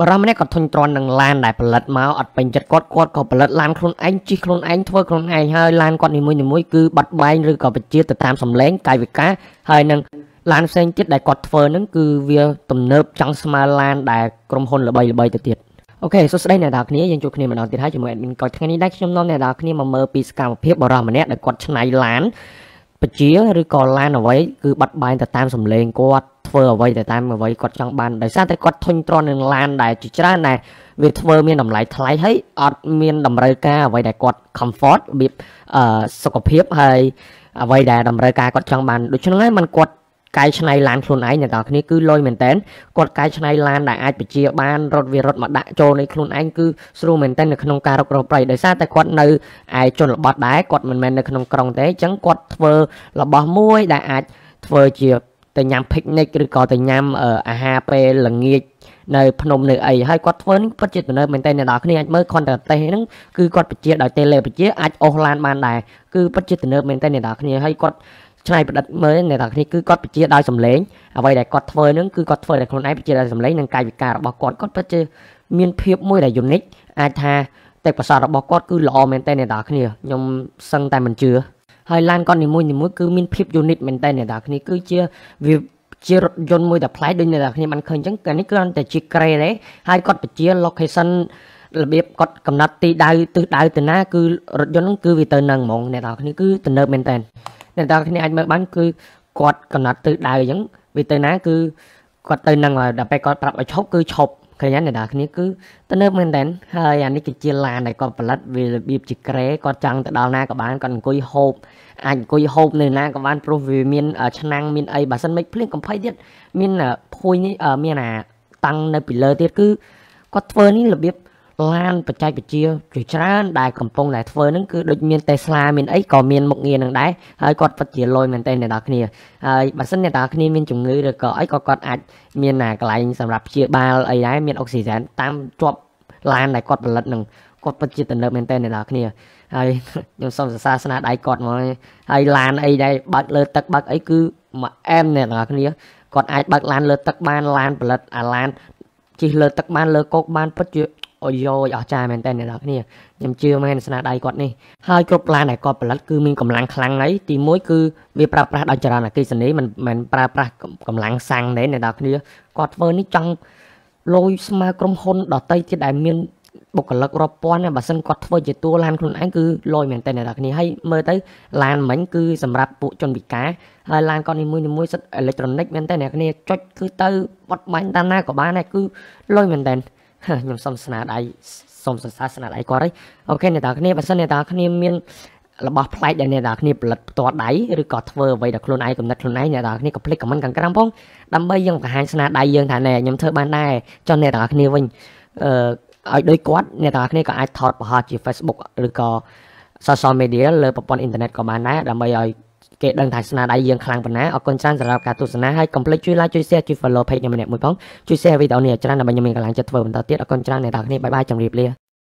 បរិះម្នាក់ក៏ធុញទ្រាន់នឹងឡានដែលផលិតមកអត់ពេញចិត្តគាត់គាត់ក៏ផលិតឡានខ្លួនឯងជិះខ្លួនឯងធ្វើខ្លួនឯងហើយឡានគាត់នីមួយៗគឺបាត់បែងឬក៏បជាទៅតាមសម្លេងកាយវិការហើយនឹងឡានផ្សេងទៀតដែលគាត់ធ្វើហ្នឹងគឺវាទំនើបចង់ស្មើឡានដែលក្រុមហ៊ុនល្បីៗទៅទៀតអូខេសួស្តីអ្នកនរគ្នាយើងជួបគ្នាម្ដងទៀតហើយជាមួយ admin កោចថ្ងៃនេះដែរខ្ញុំនាំអ្នកនរគ្នាមកមើលពីសកម្មភាពបរិះម្នាក់ដែលគាត់ឆ្នៃឡានបជាឬក៏ឡានអ្វីគឺបាត់បែនទៅតាមសម្លេងគាត់ធ្វើអ្វីទៅតាមអ្វីគាត់ចង់បានដោយសារតែគាត់ធុញទ្រាន់នឹងឡានដែលជាច្រើនដែរវាធ្វើមានតម្លៃថ្លៃហើយអត់មាន តម្រូវការអ្វីដែលគាត់ comfort របៀបអឺសុខភាពហើយអ្វីដែលតម្រូវការគាត់ចង់បានដូច្នោះហើយมันគាត់កាយឆ្នៃឡានខ្លួនឯងអ្នកនរគ្នាគឺលុយមែនតែនគាត់កាយឆ្នៃឡានដែលអាចបជាបានរត់វារត់មកដាក់ចូលនៃខ្លួនឯងគឺស្រួលមែនតែននៅក្នុងការរុករកប្រៃដោយសារតែគាត់នៅឯជនបទដែរគាត់មិនមែននៅក្នុងក្រុងទេអញ្ចឹងគាត់ធ្វើរបស់មួយ ដែលអាចធ្វើជាទៅញ៉ាំ picnic ឬក៏ទៅញ៉ាំអាហារពេលល្ងាចនៅភ្នំនៅអីហើយគាត់ធ្វើនេះពិតជាទំនើបមែនតើអ្នកនរគ្នាអាចមើលខនតេទេសហ្នឹងគឺគាត់បជាដោយ tele បជាអាចអូសឡានបានដែរគឺពិតជាទំនើបមែនតើអ្នកនរគ្នាហើយគាត់ច្នៃប្រឌិតមើលអ្នកទាំងគ្នាគឺគាត់បញ្ជាដោយសម្លេងអ្វីដែលគាត់ធ្វើនឹងគឺគាត់ធ្វើដោយខ្លួនឯងបញ្ជាដោយសម្លេងនិងកាយវិការរបស់គាត់គាត់ពិតជាមានភាពមួយដែលយូនិកអាចថាទេពកោសល្យរបស់គាត់គឺល្អមែនតើអ្នកទាំងគ្នាខ្ញុំសឹងតែមិនជឿហើយឡានគាត់នីមួយនីមួយគឺមានភាពយូនិកមែនតើអ្នកទាំងគ្នាគឺជាវាជារថយន្តមួយដែលប្លែកដូចអ្នកទាំងគ្នាបានឃើញអញ្ចឹងកាលនេះគ្រាន់តែជាក្រេទេហើយគាត់បញ្ជា location របៀបគាត់កំណត់ទីដៅទិសដៅទៅណាគឺរថយន្តហ្នឹងគឺវាទៅនឹងហ្មងអ្នកទាំងគ្នាគឺទៅនៅមែនតើអ្នកទាំងគ្នាអាចមើលបានគឺគាត់កំណត់ទិសដៅអញ្ចឹងវាទៅណាគឺគាត់ទៅនឹងដល់ពេលគាត់ប្រាប់ឲ្យឈប់គឺឈប់ឃើញអ្នកទាំងគ្នាគឺទៅនៅមែនតែនហើយអានេះគឺជាឡានដែលគាត់ផលិតវារបៀបជាក្រេគាត់ចង់ទៅដល់ណាក៏បានគាត់អង្គុយហូបអាចអង្គុយហូបនៅណាក៏បានព្រោះវាមានឆ្នាំងមានអីបើមិនមិនភ្លៀងកំភៃទៀតមានភួយនេះមានអាតាំងនៅពីលើទៀតគឺគាត់ធ្វើនេះរបៀបឡានបច្ចេកវិទ្យាជាច្រើនដែលកំពុងតែធ្វើហ្នឹងគឺដូចមាន Tesla មានអីក៏មានមុខងារហ្នឹងដែរហើយគាត់ពិតជាលុយមែនតើអ្នកនរគ្នាហើយបើសិនអ្នកនរគ្នាមានជំងឺឬក៏អីក៏គាត់អាចមានណាកន្លែងសម្រាប់ព្យាបាលអីដែរមានអុកស៊ីហ្សែនតាមជាប់ឡានដែលគាត់ផលិតហ្នឹងគាត់ពិតជាទំនើបមែនតើអ្នកនរគ្នាហើយខ្ញុំសូមសរសើរស្នាដៃគាត់មកហើយឡានអីដែរបើកលើទឹកបើកអីគឺមួយអែមអ្នកនរគ្នាគាត់អាចបើកឡានលើទឹកបានឡានផលិតអាឡានជិះលើទឹកបានលើគោកបានពិតជាអូយ៉ូយអស្ចារ្យមែនតើអ្នកនរគ្នាខ្ញុំជឿមែនស្នាដៃគាត់នេះហើយគ្រប់ឡានដែលគាត់ផលិតគឺមានកម្លាំងខ្លាំងណាស់ទី1គឺវាប្រើប្រាស់ដោយចរន្តអគ្គិសនីមិនមែនប្រើប្រាស់កម្លាំងសាំងទេអ្នកនរគ្នាគាត់ធ្វើនេះចង់លុយស្មើក្រុមហ៊ុនដតីទៀតដែលមានបុគ្គលិករាប់ពាន់បើសិនគាត់ធ្វើជាតួឡានខ្លួនឯងគឺលយមែនតើអ្នកនរគ្នាហើយមើលទៅឡានមិញគឺសម្រាប់ពួកជនពិការហើយឡានគាត់នីមួយៗសិតអេឡិចត្រូនិកមែនតើអ្នកគ្នាចុចគឺទៅបត់បាញ់តាមណាក៏បានដែរគឺលយមែនតើខ្ញុំសូមស្នាដៃសូមសរសើរស្នាដៃគាត់ហើយអូខេអ្នកតាគ្នាបើសិនអ្នកតាគ្នា មានរបស់ប្លែកដែលអ្នកនរគ្នាផលិតផ្ទាល់ដៃឬក៏ធ្វើអ្វីដែលខ្លួនឯងកំណត់ខ្លួនឯងអ្នកនរគ្នាក៏ click comment ខាងក្រោមផងដើម្បីយើងបង្ហាញស្នាដៃយើងថាណែខ្ញុំធ្វើបានដែរចុះអ្នកនរគ្នាវិញអឺឲ្យដូចគាត់អ្នកនរគ្នាក៏អាចថតបង្ហោះជា Facebook ឬក៏ social media លើប្រព័ន្ធអ៊ីនធឺណិតក៏បានដែរដើម្បីឲ្យគេដឹងថាស្នាដៃយើងខ្លាំងប៉ុណ្ណាអរគុណច្រើនសម្រាប់ការទស្សនាហើយកុំភ្លេចជួយ like ជួយ share ជួយ follow page ខ្ញុំម្នាក់មួយផងជួយ share វីដេអូនេះឲ្យច្រើនដើម្បីខ្ញុំមានកលាំងចិត្តធ្វើបន្តទៀតអរគុណច្រើនអ្នកទាំងអស់គ្នា បាយបាយជម្រាបលា